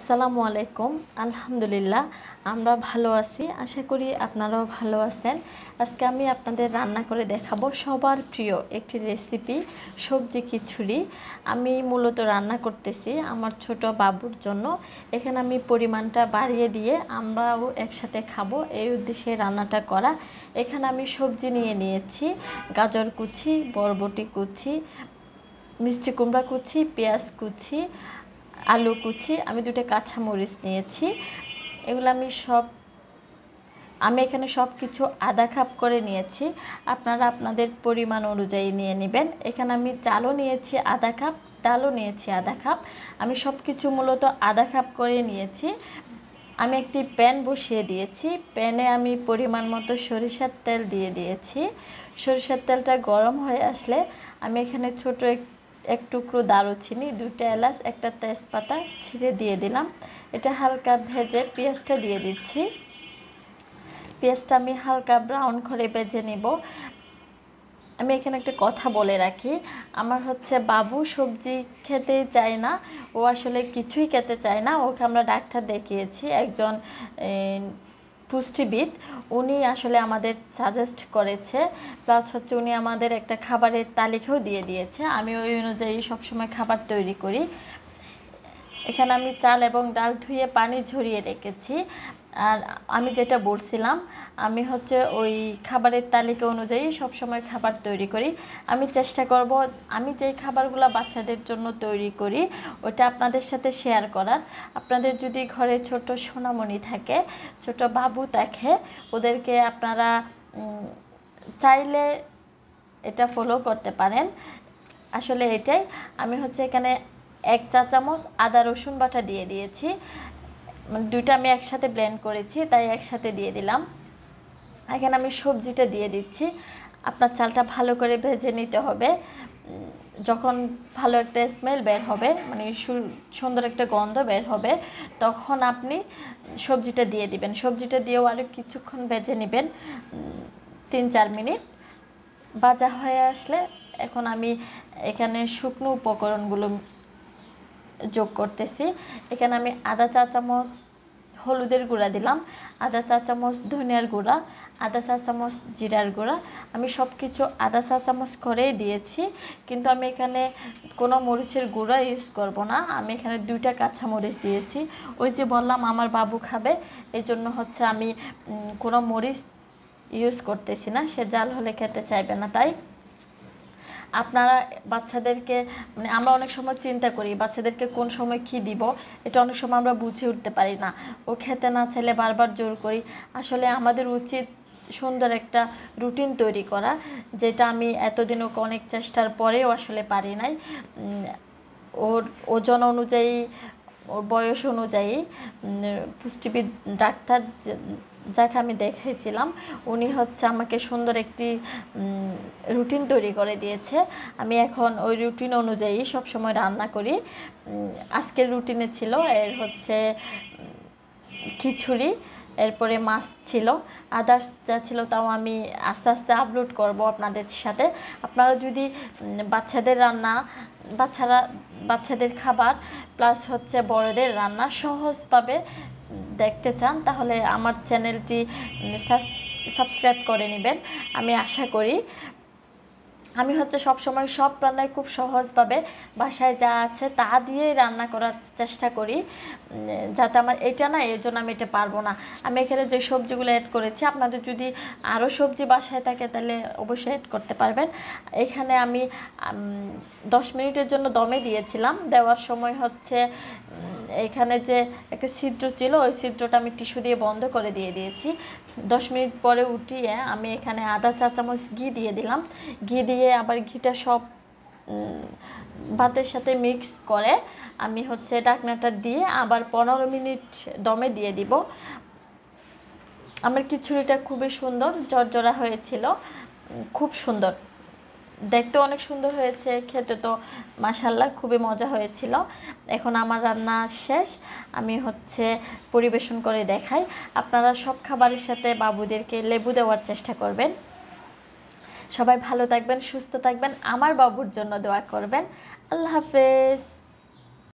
আসসালামু আলাইকুম আলহামদুলিল্লাহ আমরা ভালো আছি আশা করি আপনারাও ভালো আছেন আজকে আমি আপনাদের রান্না করে দেখাবো সবার প্রিয় একটি রেসিপি সবজি খিচুড়ি আমি মূলত রান্না করতেছি আমার ছোট বাবুর জন্য এখানে আমি পরিমাণটা বাড়িয়ে দিয়ে আমরাও একসাথে খাবো এই উদ্দেশ্যে রান্নাটা করা এখানে আমি সবজি নিয়ে নিয়েছি গাজর কুচি বরবটি কুচি মিষ্টি কুমড়া কুচি পেঁয়াজ কুচি আলু কুচি আমি দুটো কাঁচামরিচ নিয়েছি এগুলো আমি সব আমি এখানে সব কিছু আধা খাপ করে নিয়েছি আপনারা আপনাদের পরিমাণ অনুযায়ী নিয়ে নেবেন এখানে আমি চালও নিয়েছি আধা কাপ ডালও নিয়েছি আধা কাপ আমি সব কিছু মূলত আধা কাপ করে নিয়েছি আমি একটি প্যান বসিয়ে দিয়েছি প্যানে আমি পরিমাণ মতো সরিষার তেল দিয়ে দিয়েছি সরিষার তেলটা গরম হয়ে আসলে আমি এখানে ছোট এক এক টুকরো দারুচিনি দুটো এলাচ একটা তেজপাতা ছিঁড়ে দিয়ে দিলাম এটা হালকা ভেজে পেঁয়াজটা দিয়ে দিচ্ছি পেঁয়াজটা আমি হালকা ব্রাউন করে ভেজে নেব আমি এখানে একটা কথা বলে রাখি আমার হচ্ছে বাবু সবজি খেতে চায় না ও আসলে কিছুই খেতে চায় না ওকে আমরা ডাক্তার দেখিয়েছি একজন পুষ্টিবিদ উনি আসলে আমাদের সাজেস্ট করেছে প্লাস হচ্ছে উনি আমাদের একটা খাবারের তালিকাও দিয়ে দিয়েছে আমি ওই অনুযায়ী সবসময় খাবার তৈরি করি এখানে আমি চাল এবং ডাল ধুয়ে পানি ঝরিয়ে রেখেছি আর আমি যেটা বলছিলাম আমি হচ্ছে ওই খাবারের তালিকা অনুযায়ী সব সময় খাবার তৈরি করি আমি চেষ্টা করব আমি যেই খাবারগুলো বাচ্চাদের জন্য তৈরি করি ওটা আপনাদের সাথে শেয়ার করার আপনাদের যদি ঘরে ছোট সোনামণি থাকে ছোট বাবু থাকে ওদেরকে আপনারা চাইলে এটা ফলো করতে পারেন আসলে এটাই আমি হচ্ছে এখানে এক চা চামচ আদা রসুন বাটা দিয়ে দিয়েছি মানে দুইটা আমি একসাথে ব্লেন্ড করেছি তাই একসাথে দিয়ে দিলাম এখানে আমি সবজিটা দিয়ে দিচ্ছি আপনার চালটা ভালো করে ভেজে নিতে হবে যখন ভালো একটা স্মেল বের হবে মানে সুন্দর একটা গন্ধ বের হবে তখন আপনি সবজিটা দিয়ে দিবেন সবজিটা দিয়েও আরও কিছুক্ষণ ভেজে নেবেন তিন চার মিনিট ভাজা হয়ে আসলে এখন আমি এখানে শুকনো উপকরণগুলো যোগ করতেছি এখানে আমি আদা চা চামচ হলুদের গুঁড়া দিলাম আদা চা চামচ ধনিয়ার গুঁড়া আদা চা চামচ জিরার গুঁড়া আমি সব কিছু আদা চা চামচ করেই দিয়েছি কিন্তু আমি এখানে কোনো মরিচের গুঁড়া ইউজ করব না আমি এখানে দুইটা কাঁচা মরিচ দিয়েছি ওই যে বললাম আমার বাবু খাবে এই জন্য হচ্ছে আমি কোনো মরিচ ইউজ করতেছি না সে জাল হলে খেতে চাইবে না তাই আপনারা বাচ্চাদেরকে মানে আমরা অনেক সময় চিন্তা করি বাচ্চাদেরকে কোন সময় কি দিব এটা অনেক সময় আমরা বুঝে উঠতে পারি না ও খেতে না চাইলে বারবার জোর করি আসলে আমাদের উচিত সুন্দর একটা রুটিন তৈরি করা যেটা আমি এতদিন ওকে অনেক চেষ্টার পরেও আসলে পারি নাই ওর ওজন অনুযায়ী ওর বয়স অনুযায়ী পুষ্টিবিদ ডাক্তার যাকে আমি দেখেছিলাম উনি হচ্ছে আমাকে সুন্দর একটি রুটিন তৈরি করে দিয়েছে আমি এখন ওই রুটিন অনুযায়ী সব সময় রান্না করি আজকের রুটিনে ছিল এর হচ্ছে খিচুড়ি এরপরে মাছ ছিল আদার্স যা ছিল তাও আমি আস্তে আস্তে আপলোড করব আপনাদের সাথে আপনারা যদি বাচ্চাদের রান্না বাচ্চারা বাচ্চাদের খাবার প্লাস হচ্ছে বড়দের রান্না সহজভাবে দেখতে চান তাহলে আমার চ্যানেলটি সাবস্ক্রাইব করে নেবেন আমি আশা করি আমি হচ্ছে সব সময় সব রান্নায় খুব সহজভাবে বাসায় যা আছে তা দিয়েই রান্না করার চেষ্টা করি যাতে আমার এটা না এর জন্য আমি এটা পারবো না আমি এখানে যে সবজিগুলো অ্যাড করেছি আপনাদের যদি আরও সবজি বাসায় থাকে তাহলে অবশ্যই অ্যাড করতে পারবেন এখানে আমি দশ মিনিটের জন্য দমে দিয়েছিলাম দেওয়ার সময় হচ্ছে এখানে যে একটা ছিদ্র ছিল ওই ছিদ্রটা আমি টিস্যু দিয়ে বন্ধ করে দিয়ে দিয়েছি দশ মিনিট পরে উঠিয়ে আমি এখানে আধা চা চামচ ঘি দিয়ে দিলাম ঘি দিয়ে আবার ঘিটা সব ভাতের সাথে মিক্স করে আমি হচ্ছে ডাকনাটা দিয়ে আবার পনেরো মিনিট দমে দিয়ে দিব আমার খিচুড়িটা খুবই সুন্দর জর্জরা হয়েছিল খুব সুন্দর দেখতে অনেক সুন্দর হয়েছে খেতে তো মাসাল্লাহ খুবই মজা হয়েছিল এখন আমার রান্না শেষ আমি হচ্ছে পরিবেশন করে দেখাই আপনারা সব খাবারের সাথে বাবুদেরকে লেবু দেওয়ার চেষ্টা করবেন সবাই ভালো থাকবেন সুস্থ থাকবেন আমার বাবুর জন্য দোয়া করবেন আল্লাহ হাফেজ